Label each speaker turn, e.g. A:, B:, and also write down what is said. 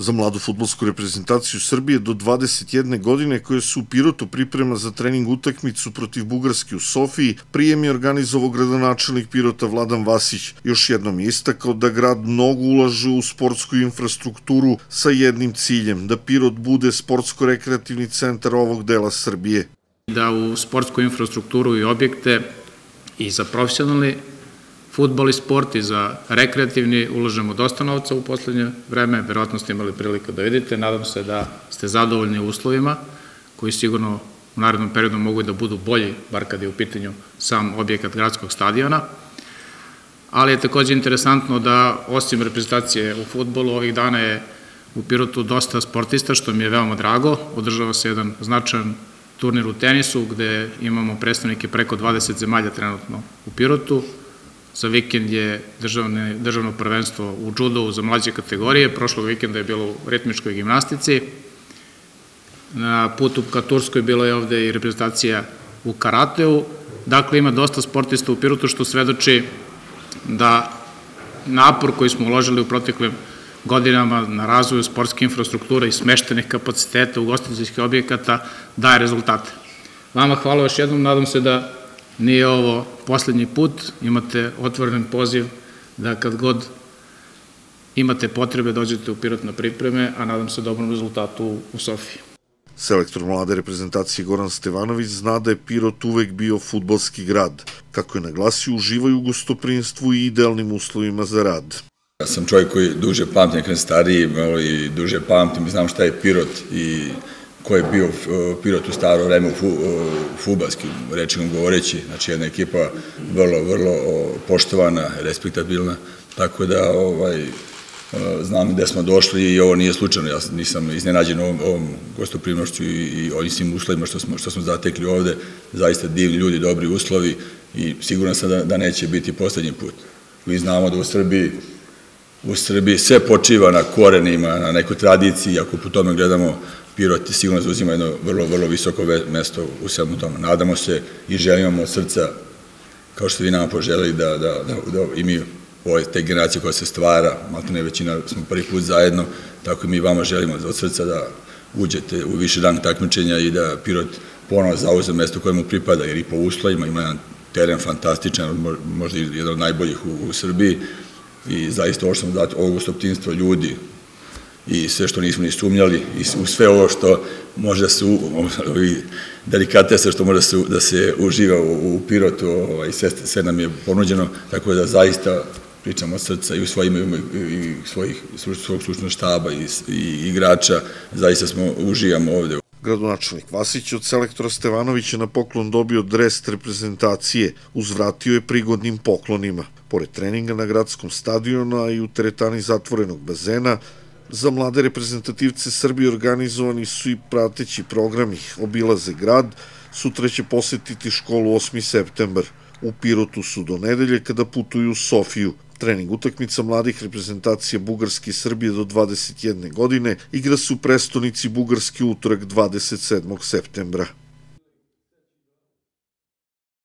A: za mladu futbolsku reprezentaciju Srbije do 21 godine koje su u Pirotu priprema za trening utakmicu protiv Bugarske u Sofiji, prijem je organizovao gradonačelnik Pirota Vladan Vasić. Još jednom je istakao da grad mnogo ulaže u sportsku infrastrukturu sa jednim ciljem, da Pirot bude sportsko-rekreativni centar
B: ovog dela Srbije. Da u sportsku infrastrukturu i objekte i za profesionalne futbol i sport i za rekreativni uložemo dosta novca u poslednje vreme, verovatno ste imali priliku da vidite, nadam se da ste zadovoljni uslovima koji sigurno u narednom periodu mogu da budu bolji, bar kad je u pitanju sam objekat gradskog stadiona, ali je takođe interesantno da osim reprezentacije u futbolu ovih dana je u Pirotu dosta sportista, što mi je veoma drago. Održava se jedan značajan turnir u tenisu, gde imamo predstavnike preko 20 zemalja trenutno u Pirotu. Za vikend je državne, državno prvenstvo u judovu za mlađe kategorije, prošlog vikenda je bilo u ritmičkoj gimnastici, na putu ka Turskoj bila je ovde i reprezentacija u karateu, dakle ima dosta sportista u Pirutu što svedoči da napor koji smo uložili u proteklim godinama na razvoju sportske infrastrukture i smeštenih kapaciteta u gostinicijskih objekata daje rezultate. Vama hvala još jednom, nadam se da nije ovo poslednji put, imate otvoren poziv da kad god imate potrebe dođete u Pirot na pripreme, a nadam se dobrom rezultatu u Sofiji.
A: Selektor mlade reprezentacije Goran Stevanović zna da je Pirot uvek bio futbalski grad. Kako je naglasio, uživaju u gostoprinstvu i idealnim uslovima za rad.
C: Ja sam čovjek koji duže pamtim, nekada stariji i duže pamtim i znam šta je Pirot i ko je bio eh, pilot u staro vreme u futbalskim eh, rečima govoreći, znači jedna ekipa vrlo, vrlo poštovana, respektabilna, tako da ovaj, eh, znam gde smo došli i ovo nije slučajno, ja nisam iznenađen ovom, ovom gostoprimnošću i, i ovim svim uslovima što smo, što smo zatekli ovde, zaista divni ljudi, dobri uslovi i siguran sam da, da neće biti poslednji put. Mi znamo da u Srbiji u Srbiji sve počiva na korenima, na nekoj tradiciji, ako po tome gledamo Pirot sigurno zauzima jedno vrlo, vrlo visoko mesto u svemu tome. Nadamo se i želimo od srca, kao što vi nama poželili, da, da, da, da i mi ove, te generacije koja se stvara, malo ne većina smo prvi put zajedno, tako i mi vama želimo od srca da uđete u više rang takmičenja i da Pirot ponovo zauze mesto koje mu pripada, jer i po uslovima ima jedan teren fantastičan, možda i jedan od najboljih u, u Srbiji, i zaista ovo što smo dati ovo gostoptinstvo ljudi i sve što nismo ni sumnjali i u sve ovo što može da se delikate delikatese što može da se, da se uživa u, Pirotu, ovaj, sve, nam je ponuđeno, tako da zaista pričamo od srca i u svojim i svojih, slučnog štaba i, i igrača, zaista smo, uživamo ovde.
A: Gradonačelnik Vasić od selektora Stevanovića na poklon dobio dres reprezentacije, uzvratio je prigodnim poklonima. Pored treninga na gradskom stadionu i u teretani zatvorenog bazena, Za mlade reprezentativce Srbije organizovani su i prateći programi Obilaze grad, sutra će posetiti školu 8. septembar. U Pirotu su do nedelje kada putuju u Sofiju. Trening utakmica mladih reprezentacija Bugarske i Srbije do 21. godine igra se u prestonici Bugarske utorak 27. septembra.